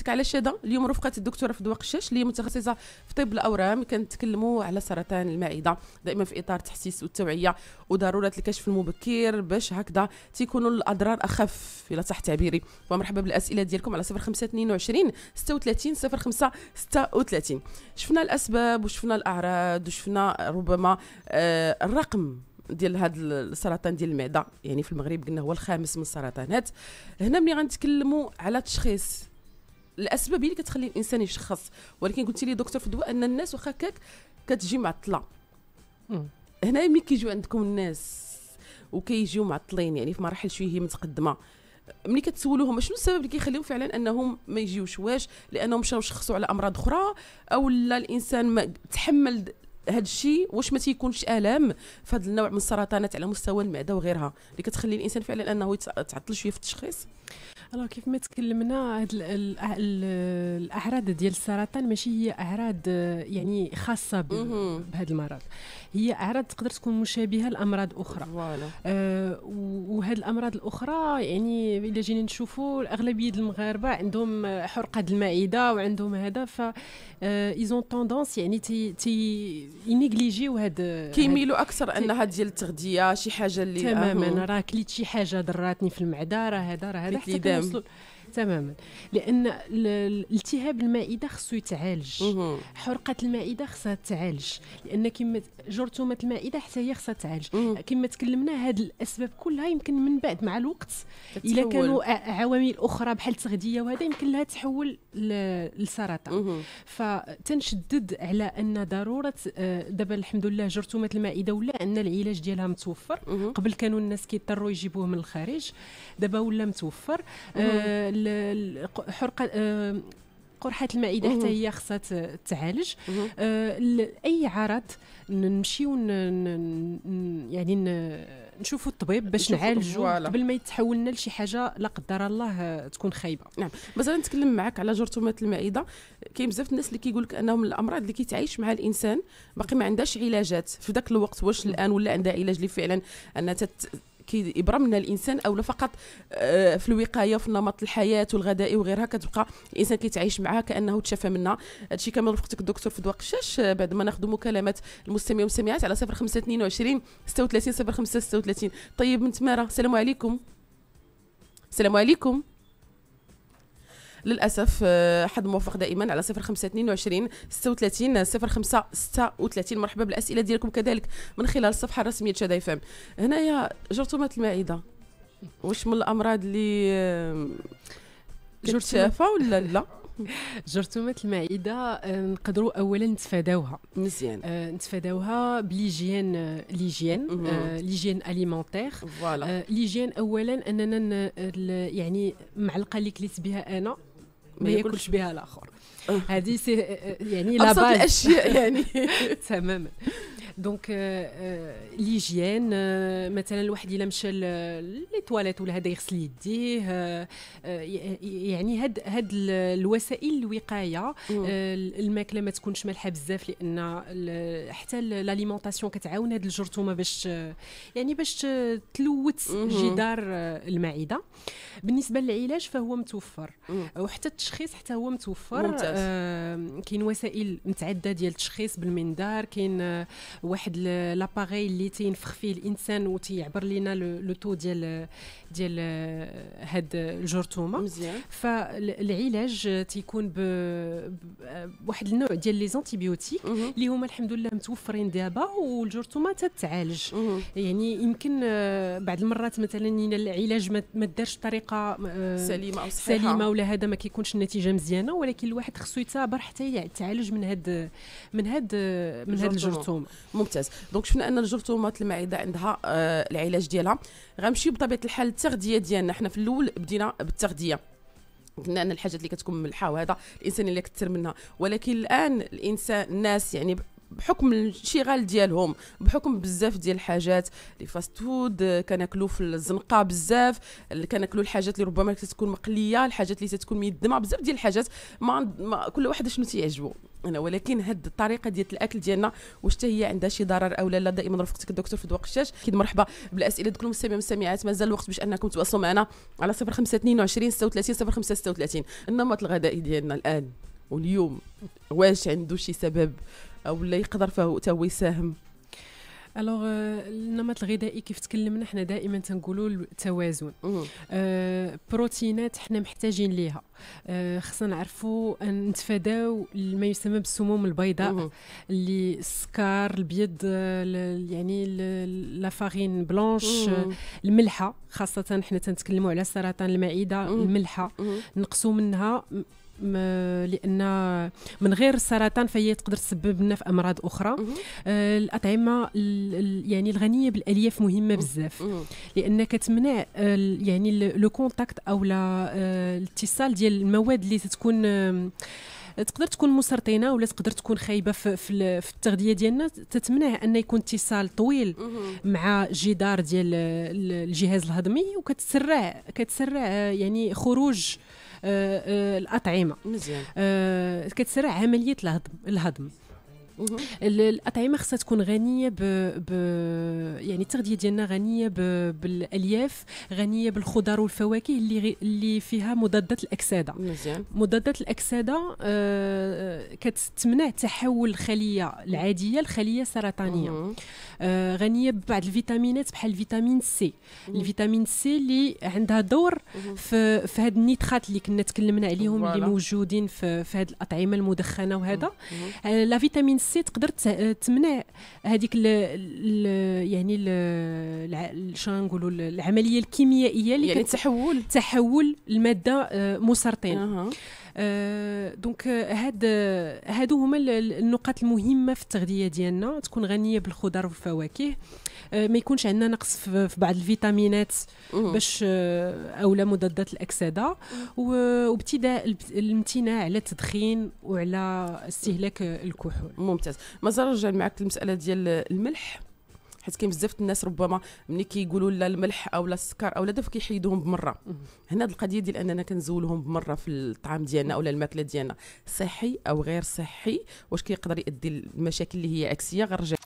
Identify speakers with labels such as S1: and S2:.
S1: نحكي على شدة اليوم رفقه الدكتوره دواق الشاش اللي هي متخصصه في طب الاورام كنتكلموا على سرطان المعده دائما في اطار التحسيس والتوعيه وضروره الكشف المبكر باش هكذا تيكونوا الاضرار اخف الى صح تعبيري ومرحبا بالاسئله ديالكم على 0522 36 05 36 شفنا الاسباب وشفنا الاعراض وشفنا ربما آه الرقم ديال هاد السرطان ديال المعده يعني في المغرب قلنا هو الخامس من السرطانات هنا ملي غنتكلموا على تشخيص الاسباب هي اللي كتخلي الانسان يشخص ولكن قلتي لي دكتور في الدواء ان الناس واخا هكاك كتجي معطله هنا ملي كيجيو عندكم الناس وكيجيو معطلين يعني في مراحل شويه هي متقدمه ملي كتسولوهم شنو السبب اللي كيخليهم فعلا انهم ما يجيوش واش لانهم مشاو شخصوا على امراض اخرى او لا الانسان ما تحمل هاد الشيء واش ما تيكونش الام في هذا النوع من السرطانات على مستوى المعده وغيرها اللي كتخلي الانسان فعلا انه يتعطل شويه في التشخيص
S2: الو كيف ما تكلمنا هاد أه- الاعراض ديال السرطان ماشي هي اعراض آه، يعني خاصه بهذا المرض هي اعراض تقدر تكون مشابهه لامراض اخرى آه وهاد الامراض الاخرى يعني الا جينا نشوفوا الاغلبيه المغاربه عندهم آه، حرقه المعده وعندهم هذا ف ايزون توندونس يعني تي تي هاد
S1: كيميلوا اكثر انها ديال التغذيه شي حاجه اللي تماما راه كليت شي حاجه ضراتني في
S2: المعده راه هذا راه هذا حتى absolut. Um, تماما لان الالتهاب المائده خصو يتعالج حرقه المائده خصها تعالج لان كما جرثومه المائده حتى هي خصها تعالج كما تكلمنا هذه الاسباب كلها يمكن من بعد مع الوقت الا كانوا عوامل اخرى بحال التغذيه وهذا يمكن لها تحول للسرطان فتنشدد على ان ضروره آه، دابا الحمد لله جرثومه المائده ولا ان العلاج ديالها متوفر قبل كانوا الناس كيضطروا يجيبوه من الخارج دابا ولا متوفر الحرقه آه، قرحه المعده حتى هي خصها تعالج آه، اي عرض نمشيو يعني نشوفوا الطبيب باش نعالجوا قبل ما يتحول
S1: لنا لشي حاجه لا قدر الله تكون خايبه نعم مثلا نتكلم معك على جرثومه المعده كاين بزاف الناس اللي كيقول لك انهم الامراض اللي كيتعايش مع الانسان باقي ما عندهاش علاجات في ذاك الوقت واش الان ولا عندها علاج اللي فعلا انها كيبرم منها الانسان او لا فقط آه، في الوقايه في نمط الحياه والغذائي وغيرها كتبقى الانسان كيتعايش معها كانه تشافى منها هادشي كامل في اختك الدكتور فدوى الشاش آه، بعد ما ناخذ مكالمات المستمعين والمستمعات على 0522 36 05 36 طيب من تماره السلام عليكم السلام عليكم للاسف آه، حد موفق دائما على 0522 22 36 05 36 مرحبا بالاسئله ديالكم كذلك من خلال الصفحه الرسميه شادا ام هنايا جرثومه المعده واش من الامراض اللي جرثافه ولا لا جرثومة
S2: المعدة آه، نقدروا أولا نتفاداوها مزيان آه نتفاداوها بليجيان ليجيان آه ليجيان أليمونتيغ فوالا آه ليجيان أولا أننا يعني المعلقة اللي كليت بها أنا ما ياكلش بها الاخر آه. هذه سي يعني لا باز الاشياء يعني تماما دونك ليجيان euh, euh, euh, مثلا الواحد الا مشى لي تواليت ولا هذا يغسل يديه آه، آه، يعني هاد هاد الوسائل الوقايه الماكله ما تكونش مالحه بزاف لان حتى لاليمونطاسيون كتعاون هاد الجرثومه باش يعني باش تلوث جدار المعده بالنسبه للعلاج فهو متوفر وحتى التشخيص حتى هو متوفر ممتاز. آه كاين وسائل متعدده ديال التشخيص بالمنظار كاين آه واحد لاباري اللي تينفخ فيه الانسان وتيعبر لنا لو تو ديال ديال آه، هاد الجرثومه مزيان فالعلاج تيكون بواحد آه، النوع ديال لي زانتيبيوتيك اللي هما الحمد لله متوفرين دابا والجرثومه تتعالج يعني يمكن آه، بعض المرات مثلا العلاج ما دارش بطريقه بطريقه آه، سليمه او صحيحه سليمه ولا هذا ما كيكونش النتيجه مزيانه ولكن الواحد خصو
S1: يتابر حتى يتعالج من هاد من هاد من هاد الجرثومه ممتاز دونك شفنا ان الجرثومات المعده عندها آه، العلاج ديالها غنمشيو بطبيعه الحال التغذيه ديالنا حنا في الاول بدينا بالتغذيه قلنا ان الحاجات اللي كتكون ملحه وهذا الانسان اللي كثر منها ولكن الان الانسان الناس يعني بحكم الانشغال ديالهم بحكم بزاف ديال الحاجات لي فاست فود كناكلو في الزنقه بزاف كناكلو الحاجات اللي ربما تكون مقليه الحاجات اللي تتكون ميدمه بزاف ديال الحاجات ما, ما كل واحد شنو تيعجبو انا ولكن هاد الطريقه ديال الاكل ديالنا واش حتى هي عندها شي ضرر او لا لا دائما رفقتك الدكتور في ذوق الشاش اكيد مرحبا بالاسئله ديال المستمعين والمستمعات مازال الوقت باش انكم تواصلوا معنا على 0522 36 05 36 النمط الغذائي ديالنا الان واليوم واش عنده شي سبب او لا يقدر فهو هو يساهم
S2: الوغ النمط euh, الغذائي كيف تكلمنا حنا دائما تنقولوا التوازن آه بروتينات حنا محتاجين ليها آه خصنا نعرفوا نتفاداو ما يسمى بالسموم البيضاء اللي السكر البيض يعني لافارين بلونش الملحه خاصه حنا تنتكلموا على سرطان المعده الملحه نقصوا منها لان من غير السرطان فهي تقدر تسبب لنا في امراض اخرى آه، الاطعمه يعني الغنيه بالالياف مهمه بزاف لان كتمنع يعني لو كونتاكت او آه، الاتصال ديال المواد اللي تكون تقدر تكون مسرطنه ولا تقدر تكون خايبه في, في التغذيه ديالنا تتمنع ان يكون اتصال طويل مع جدار ديال الجهاز الهضمي وكتسرع كتسرع آه، يعني خروج آه، آه، الاطعمه مزيان آه، كتسرع عمليه الهضم الهضم الاطعمه خصها تكون غنيه ب... ب... يعني التغذيه ديالنا غنيه ب... بالالياف غنيه بالخضر والفواكه اللي غي... اللي فيها مضادات الاكسده مزيان مضادات الاكسده آه كتمنع تحول الخليه العاديه لخليه سرطانيه آه غنيه ببعض الفيتامينات بحال فيتامين سي الفيتامين سي اللي عندها دور في في هاد النيترات اللي كنا تكلمنا عليهم اللي موجودين في, في هاد الاطعمه المدخنه وهذا آه، لا فيتامين سي السي تقدر تمنع هذيك ال ال يعني شنو نقولوا العمليه الكيميائيه اللي يعني تحول تحول الماده مسرطين أه. أه دونك آه، هاد هادو هما النقاط المهمه في التغذيه ديالنا تكون غنيه بالخضر والفواكه أه ما يكونش عندنا نقص في بعض الفيتامينات باش آه، اولا مضادات الاكسده وابتداء الامتناع على التدخين
S1: وعلى استهلاك الكحول ممتاز مازال رجع معك المساله ديال الملح حيت كاين بزاف الناس ربما ملي كيقولوا لا الملح او لا السكر او لا داف كيحيدوهم بمره هنا القضيه ديال اننا كنزولهم بمره في الطعام ديالنا او الماكله ديالنا صحي او غير صحي واش كيقدر يؤدي المشاكل اللي هي عكسيه غنرجع